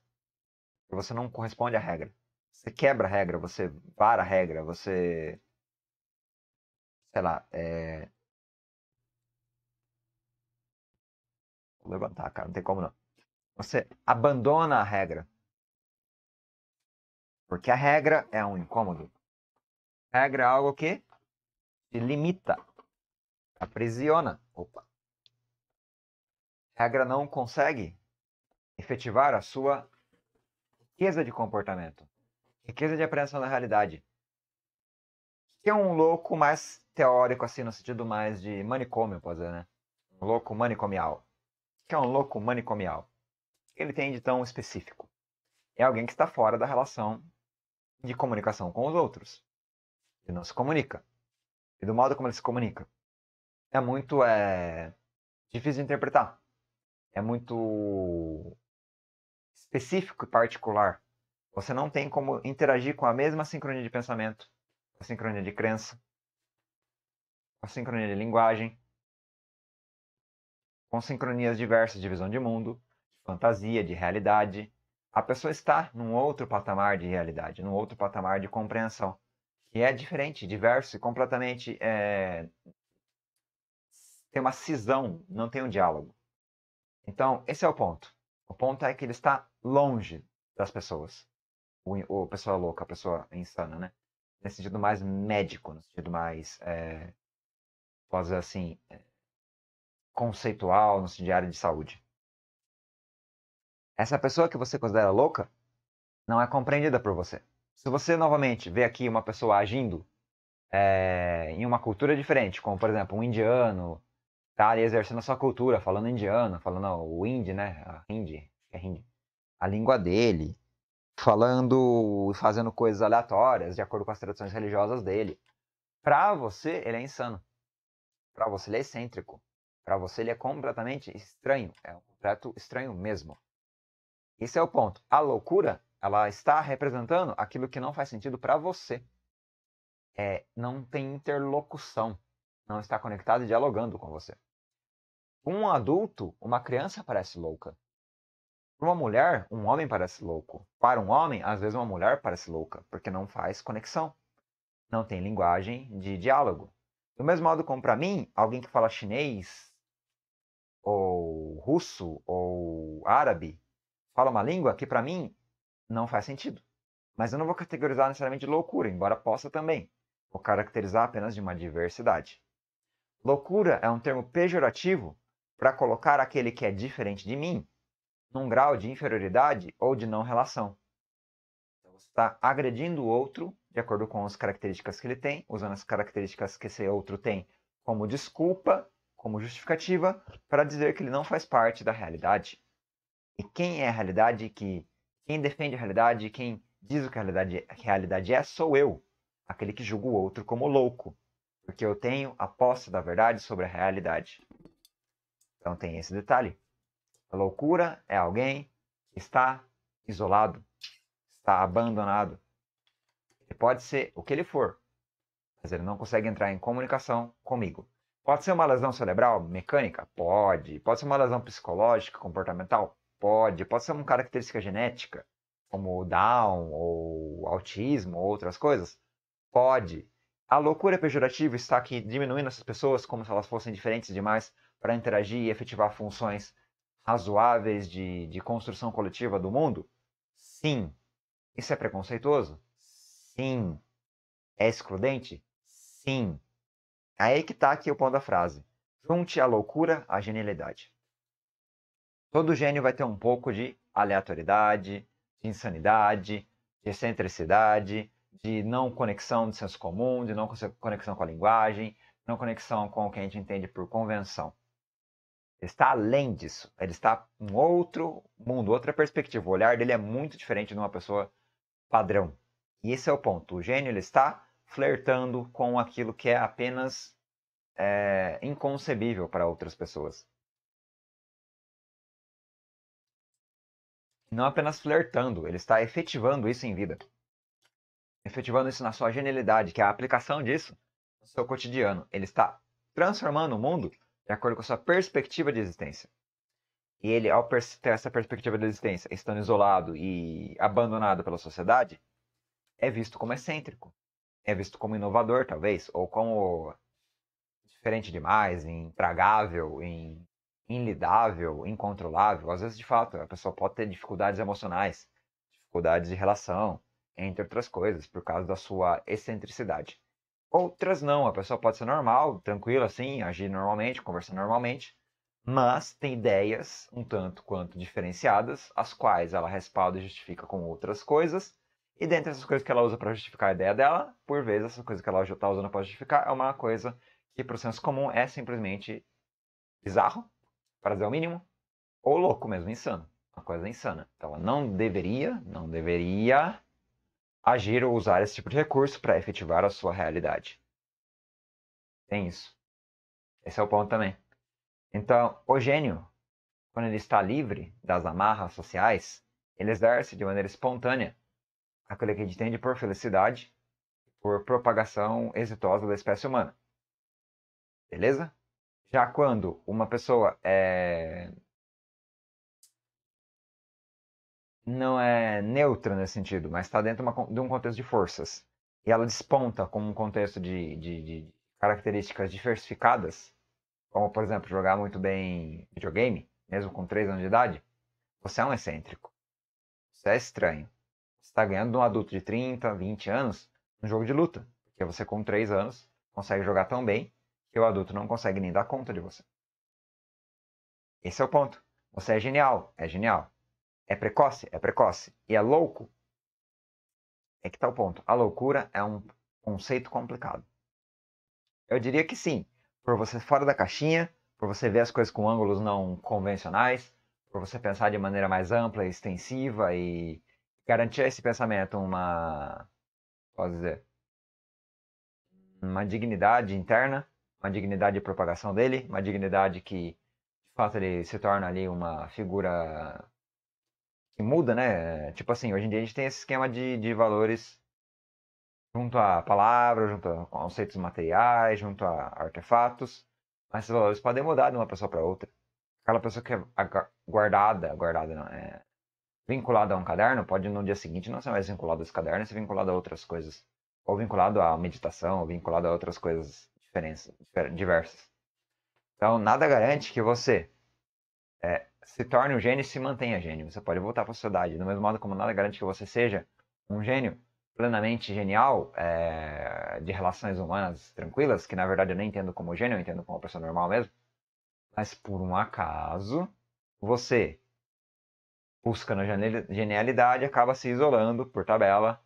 Você não corresponde à regra. Você quebra a regra, você vara a regra, você. Sei lá, é. Vou levantar, cara, não tem como não. Você abandona a regra. Porque a regra é um incômodo. A regra é algo que te limita, aprisiona. Opa. A regra não consegue efetivar a sua riqueza de comportamento, riqueza de apreensão da realidade. Que é um louco mais teórico, assim, no sentido mais de manicômio, pode dizer, né? Um louco manicomial. Que é um louco manicomial. Ele tem de tão específico. É alguém que está fora da relação de comunicação com os outros. Ele não se comunica. E do modo como ele se comunica. É muito é... difícil de interpretar. É muito específico e particular. Você não tem como interagir com a mesma sincronia de pensamento, a sincronia de crença, a sincronia de linguagem, com sincronias diversas de visão de mundo, de fantasia, de realidade. A pessoa está num outro patamar de realidade, num outro patamar de compreensão, que é diferente, diverso e completamente. É... Tem uma cisão, não tem um diálogo. Então, esse é o ponto. O ponto é que ele está longe das pessoas. O, o a pessoa louca, a pessoa insana, né? Nesse sentido mais médico, no sentido mais, é, posso dizer assim, é, conceitual, no sentido de área de saúde. Essa pessoa que você considera louca não é compreendida por você. Se você novamente vê aqui uma pessoa agindo é, em uma cultura diferente, como por exemplo um indiano, tá ali exercendo a sua cultura, falando indiano, falando o hindi, né? A hindi, é hindi. A língua dele, falando, fazendo coisas aleatórias de acordo com as tradições religiosas dele. Pra você, ele é insano. Pra você, ele é excêntrico. Pra você, ele é completamente estranho. É um completo estranho mesmo. Esse é o ponto. A loucura, ela está representando aquilo que não faz sentido para você. É, não tem interlocução. Não está conectado e dialogando com você. Para um adulto, uma criança parece louca. Para uma mulher, um homem parece louco. Para um homem, às vezes uma mulher parece louca, porque não faz conexão. Não tem linguagem de diálogo. Do mesmo modo como para mim, alguém que fala chinês, ou russo, ou árabe, fala uma língua que para mim não faz sentido. Mas eu não vou categorizar necessariamente de loucura, embora possa também. Vou caracterizar apenas de uma diversidade. Loucura é um termo pejorativo para colocar aquele que é diferente de mim num grau de inferioridade ou de não relação. Então você está agredindo o outro de acordo com as características que ele tem, usando as características que esse outro tem como desculpa, como justificativa, para dizer que ele não faz parte da realidade. E quem é a realidade que. Quem defende a realidade, quem diz o que a realidade, a realidade é, sou eu, aquele que julga o outro como louco, porque eu tenho a posse da verdade sobre a realidade. Então tem esse detalhe. A loucura é alguém que está isolado, está abandonado. Ele pode ser o que ele for, mas ele não consegue entrar em comunicação comigo. Pode ser uma lesão cerebral, mecânica? Pode. Pode ser uma lesão psicológica, comportamental? Pode. Pode ser uma característica genética, como Down ou autismo ou outras coisas? Pode. A loucura é pejorativa está aqui diminuindo essas pessoas como se elas fossem diferentes demais para interagir e efetivar funções razoáveis de, de construção coletiva do mundo? Sim. Isso é preconceituoso? Sim. É excludente? Sim. Aí é que está aqui o pão da frase. Junte a loucura à genialidade. Todo gênio vai ter um pouco de aleatoriedade, de insanidade, de excentricidade, de não conexão de senso comum, de não conexão com a linguagem, não conexão com o que a gente entende por convenção. Ele está além disso. Ele está em outro mundo, outra perspectiva. O olhar dele é muito diferente de uma pessoa padrão. E esse é o ponto. O gênio ele está flertando com aquilo que é apenas é, inconcebível para outras pessoas. Não apenas flertando, ele está efetivando isso em vida. Efetivando isso na sua genialidade, que é a aplicação disso no seu cotidiano. Ele está transformando o mundo de acordo com a sua perspectiva de existência. E ele, ao ter essa perspectiva de existência, estando isolado e abandonado pela sociedade, é visto como excêntrico, é visto como inovador, talvez, ou como diferente demais, intragável, in... inlidável, incontrolável. Às vezes, de fato, a pessoa pode ter dificuldades emocionais, dificuldades de relação, entre outras coisas, por causa da sua excentricidade. Outras não, a pessoa pode ser normal, tranquila assim, agir normalmente, conversar normalmente, mas tem ideias um tanto quanto diferenciadas, as quais ela respalda e justifica com outras coisas, e dentre essas coisas que ela usa para justificar a ideia dela, por vezes essa coisa que ela está usando para justificar é uma coisa que para o senso comum é simplesmente bizarro, para dizer o mínimo, ou louco mesmo, insano. Uma coisa insana. Então ela não deveria, não deveria agir ou usar esse tipo de recurso para efetivar a sua realidade. Tem isso. Esse é o ponto também. Então, o gênio, quando ele está livre das amarras sociais, ele exerce de maneira espontânea aquilo que a gente entende por felicidade, por propagação exitosa da espécie humana. Beleza? Já quando uma pessoa é não é neutra nesse sentido, mas está dentro uma, de um contexto de forças. E ela desponta como um contexto de, de, de características diversificadas, como, por exemplo, jogar muito bem videogame, mesmo com 3 anos de idade, você é um excêntrico. Você é estranho. Você está ganhando de um adulto de 30, 20 anos um jogo de luta, porque você com 3 anos consegue jogar tão bem que o adulto não consegue nem dar conta de você. Esse é o ponto. Você é genial, é genial. É precoce? É precoce. E é louco? É que tá o ponto. A loucura é um conceito complicado. Eu diria que sim. Por você fora da caixinha, por você ver as coisas com ângulos não convencionais, por você pensar de maneira mais ampla e extensiva e garantir a esse pensamento uma. Posso dizer? Uma dignidade interna, uma dignidade de propagação dele, uma dignidade que, de fato, ele se torna ali uma figura que muda, né? Tipo assim, hoje em dia a gente tem esse esquema de, de valores junto à palavra, junto a conceitos materiais, junto a artefatos, mas esses valores podem mudar de uma pessoa para outra. Aquela pessoa que é guardada, guardada não, é vinculada a um caderno, pode no dia seguinte não ser mais vinculado a esse caderno, ser vinculado a outras coisas, ou vinculado à meditação, ou vinculado a outras coisas diferentes, diversas. Então, nada garante que você é, se torne um gênio e se mantenha gênio. Você pode voltar para a sociedade. Do mesmo modo como nada garante que você seja um gênio plenamente genial é, de relações humanas tranquilas, que na verdade eu nem entendo como gênio, eu entendo como uma pessoa normal mesmo. Mas por um acaso, você buscando genialidade acaba se isolando por tabela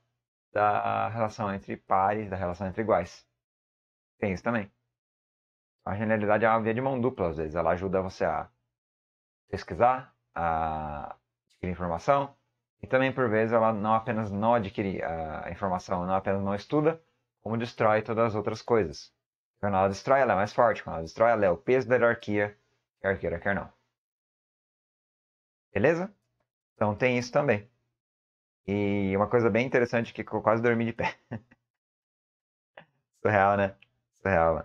da relação entre pares, da relação entre iguais. Tem isso também. A genialidade é uma via de mão dupla, às vezes. Ela ajuda você a pesquisar, a adquirir informação. E também, por vezes, ela não apenas não adquire a informação, não apenas não estuda, como destrói todas as outras coisas. Quando ela destrói, ela é mais forte. Quando ela destrói, ela é o peso da hierarquia, quer queira, quer não. Beleza? Então tem isso também. E uma coisa bem interessante que eu quase dormi de pé. <laughs> Surreal, né? Surreal. Né?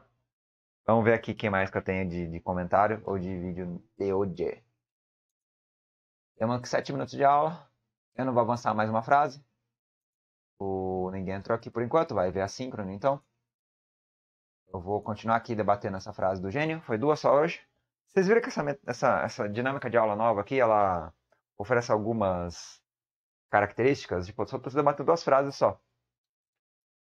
Vamos ver aqui quem mais que eu tenho de, de comentário ou de vídeo de hoje. Temos sete minutos de aula. Eu não vou avançar mais uma frase. O... Ninguém entrou aqui por enquanto, vai ver a assíncrono então. Eu vou continuar aqui debatendo essa frase do gênio. Foi duas só hoje. Vocês viram que essa, essa, essa dinâmica de aula nova aqui, ela oferece algumas características? Tipo, só preciso debater duas frases só.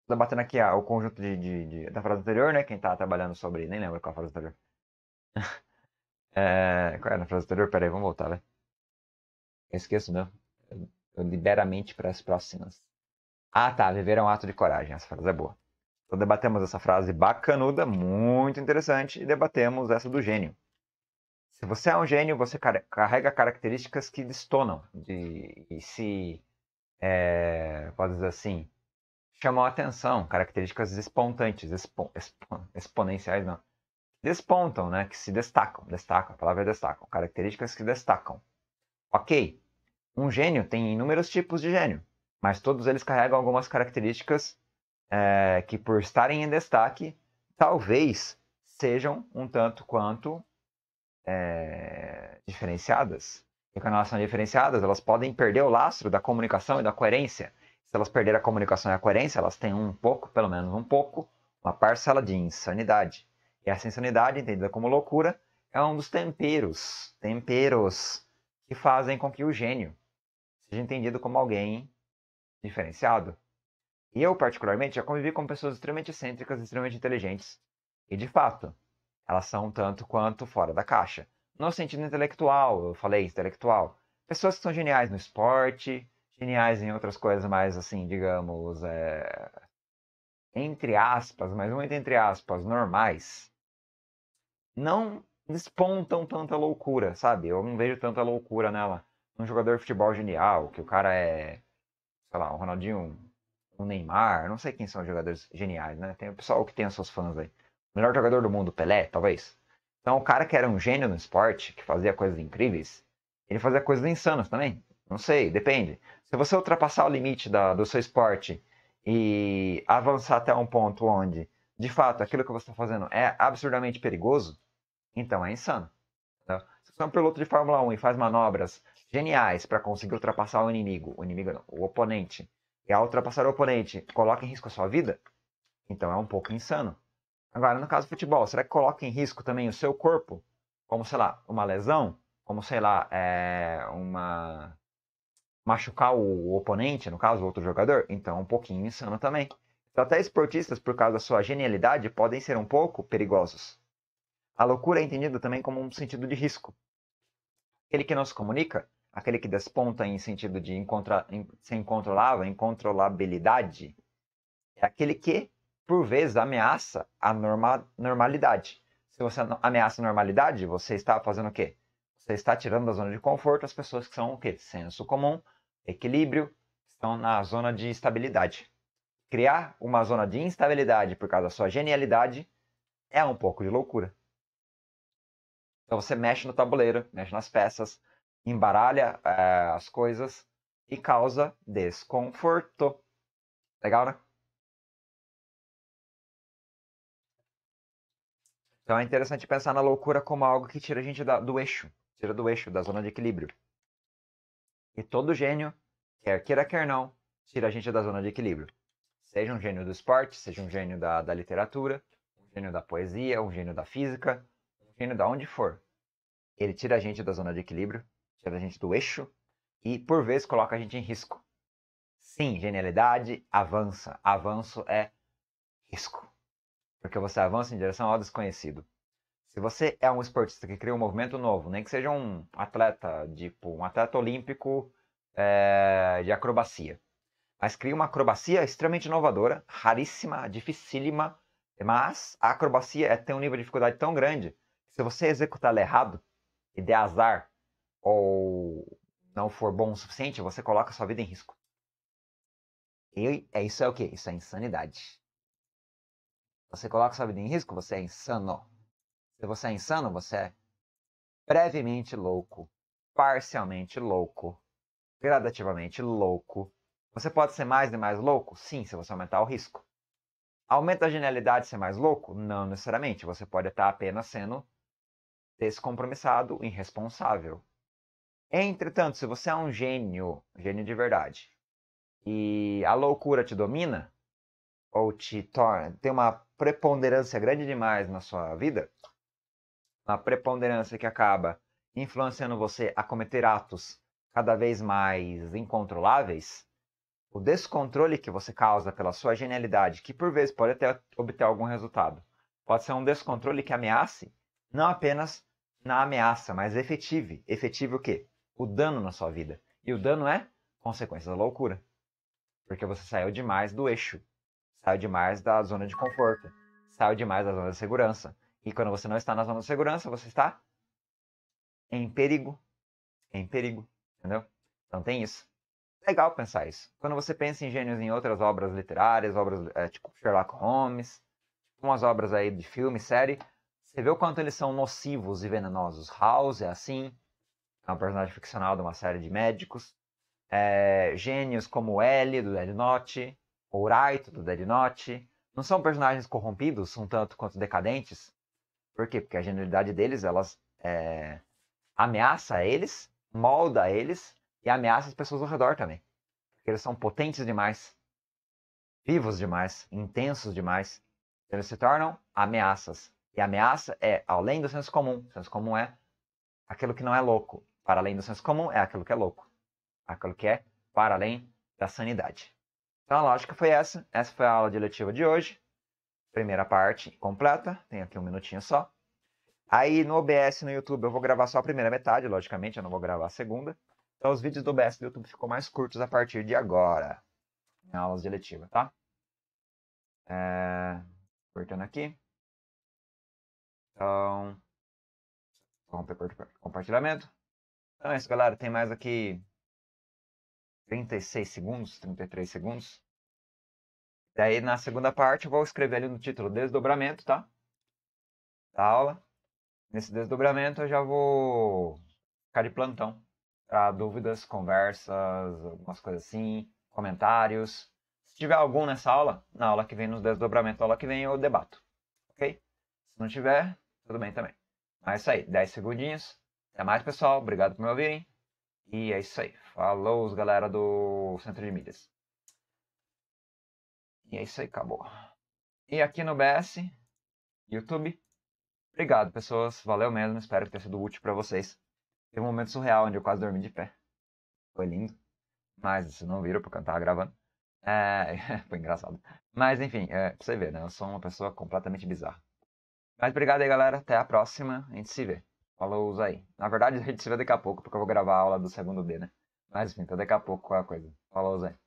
Estou debatendo aqui ah, o conjunto de, de, de, da frase anterior, né? Quem está trabalhando sobre... Nem lembro qual a frase anterior. <laughs> é, qual era a frase anterior? Peraí, vamos voltar, velho esqueço mesmo. Né? Eu, eu libero a mente para as próximas. Ah, tá. Viver é um ato de coragem. Essa frase é boa. Então debatemos essa frase bacanuda, muito interessante, e debatemos essa do gênio. Se você é um gênio, você carrega características que destonam de, e se, é, pode dizer assim, chamam a atenção, características espontantes, expo, expo, exponenciais não, despontam, né? Que se destacam, destacam, a palavra é destacam, características que destacam. Ok, um gênio tem inúmeros tipos de gênio, mas todos eles carregam algumas características é, que, por estarem em destaque, talvez sejam um tanto quanto é, diferenciadas. E quando elas são diferenciadas, elas podem perder o lastro da comunicação e da coerência. Se elas perderem a comunicação e a coerência, elas têm um pouco, pelo menos um pouco, uma parcela de insanidade. E essa insanidade, entendida como loucura, é um dos temperos, temperos que fazem com que o gênio seja entendido como alguém diferenciado. E eu, particularmente, já convivi com pessoas extremamente excêntricas, extremamente inteligentes, e de fato, elas são tanto quanto fora da caixa. No sentido intelectual, eu falei intelectual. Pessoas que são geniais no esporte, geniais em outras coisas mais, assim, digamos, é... entre aspas, mas muito entre aspas, normais, não despontam tanta loucura, sabe? Eu não vejo tanta loucura nela um jogador de futebol genial, que o cara é, sei lá, o Ronaldinho, o Neymar, não sei quem são os jogadores geniais, né? Tem o pessoal que tem os seus fãs aí. O melhor jogador do mundo, Pelé, talvez. Então, o cara que era um gênio no esporte, que fazia coisas incríveis, ele fazia coisas insanas também. Não sei, depende. Se você ultrapassar o limite da, do seu esporte e avançar até um ponto onde, de fato, aquilo que você está fazendo é absurdamente perigoso, então é insano. Então, se você é um piloto de Fórmula 1 e faz manobras geniais para conseguir ultrapassar o inimigo, o inimigo não, o oponente, e ao ultrapassar o oponente, coloca em risco a sua vida, então é um pouco insano. Agora, no caso do futebol, será que coloca em risco também o seu corpo? Como, sei lá, uma lesão? Como, sei lá, é uma. machucar o oponente, no caso, o outro jogador? Então, é um pouquinho insano também. Então, até esportistas, por causa da sua genialidade, podem ser um pouco perigosos. A loucura é entendida também como um sentido de risco. Aquele que não se comunica aquele que desponta em sentido de incontra, ser incontrolável, incontrolabilidade, é aquele que, por vezes, ameaça a norma, normalidade. Se você ameaça a normalidade, você está fazendo o quê? Você está tirando da zona de conforto as pessoas que são o quê? Senso comum, equilíbrio, estão na zona de estabilidade. Criar uma zona de instabilidade por causa da sua genialidade é um pouco de loucura. Então você mexe no tabuleiro, mexe nas peças, embaralha é, as coisas e causa desconforto. Legal, né? Então é interessante pensar na loucura como algo que tira a gente da, do eixo, tira do eixo, da zona de equilíbrio. E todo gênio, quer queira, quer não, tira a gente da zona de equilíbrio. Seja um gênio do esporte, seja um gênio da, da literatura, um gênio da poesia, um gênio da física, um gênio da onde for. Ele tira a gente da zona de equilíbrio tira é a gente do eixo e, por vezes, coloca a gente em risco. Sim, genialidade avança. Avanço é risco. Porque você avança em direção ao desconhecido. Se você é um esportista que cria um movimento novo, nem que seja um atleta, tipo, um atleta olímpico é, de acrobacia, mas cria uma acrobacia extremamente inovadora, raríssima, dificílima, mas a acrobacia é, tem um nível de dificuldade tão grande que se você executar ela errado e der azar, ou não for bom o suficiente, você coloca sua vida em risco. E é isso é o que? Isso é insanidade. Você coloca sua vida em risco, você é insano. Se você é insano, você é brevemente louco, parcialmente louco, gradativamente louco. Você pode ser mais e mais louco? Sim, se você aumentar o risco. Aumenta a genialidade ser mais louco? Não necessariamente. Você pode estar apenas sendo descompromissado, irresponsável. Entretanto, se você é um gênio, gênio de verdade, e a loucura te domina, ou te torna, tem uma preponderância grande demais na sua vida, uma preponderância que acaba influenciando você a cometer atos cada vez mais incontroláveis, o descontrole que você causa pela sua genialidade, que por vezes pode até obter algum resultado, pode ser um descontrole que ameace não apenas na ameaça, mas efetive. efetive o quê? o dano na sua vida. E o dano é consequência da loucura. Porque você saiu demais do eixo, saiu demais da zona de conforto, saiu demais da zona de segurança. E quando você não está na zona de segurança, você está em perigo. Em perigo, entendeu? Então tem isso. Legal pensar isso. Quando você pensa em gênios em outras obras literárias, obras é, tipo Sherlock Holmes, umas obras aí de filme, série, você vê o quanto eles são nocivos e venenosos. House é assim, é um personagem ficcional de uma série de médicos. É, gênios como L, do Dead Note, ou Raito, do Dead Note, não são personagens corrompidos, um tanto quanto decadentes. Por quê? Porque a genialidade deles, elas é, ameaça eles, molda eles e ameaça as pessoas ao redor também. Porque eles são potentes demais, vivos demais, intensos demais. Eles se tornam ameaças. E ameaça é além do senso comum. O senso comum é aquilo que não é louco, para além do senso comum é aquilo que é louco. Aquilo que é para além da sanidade. Então a lógica foi essa. Essa foi a aula diletiva de hoje. Primeira parte completa. Tem aqui um minutinho só. Aí no OBS no YouTube eu vou gravar só a primeira metade, logicamente, eu não vou gravar a segunda. Então os vídeos do OBS do YouTube ficam mais curtos a partir de agora. Em aulas diletiva, tá? É... Cortando aqui. Então. compartilhamento. Então é isso, galera. Tem mais aqui 36 segundos, 33 segundos. Daí na segunda parte eu vou escrever ali no título desdobramento, tá? Da aula. Nesse desdobramento eu já vou ficar de plantão para dúvidas, conversas, algumas coisas assim, comentários. Se tiver algum nessa aula, na aula que vem, nos desdobramentos da aula que vem, eu debato. Ok? Se não tiver, tudo bem também. Mas é isso aí, 10 segundinhos. Até mais, pessoal. Obrigado por me ouvirem. E é isso aí. Falou, galera do Centro de Milhas. E é isso aí, acabou. E aqui no BS, YouTube. Obrigado, pessoas. Valeu mesmo. Espero que tenha sido útil para vocês. Teve um momento surreal onde eu quase dormi de pé. Foi lindo. Mas vocês não viram porque eu tava gravando. É... <laughs> Foi engraçado. Mas enfim, é, pra você ver, né? Eu sou uma pessoa completamente bizarra. Mas obrigado aí, galera. Até a próxima. A gente se vê. Falou aí. Na verdade, a gente se vê daqui a pouco, porque eu vou gravar a aula do segundo D, né? Mas enfim, até então daqui a pouco qual é a coisa. Falou Zay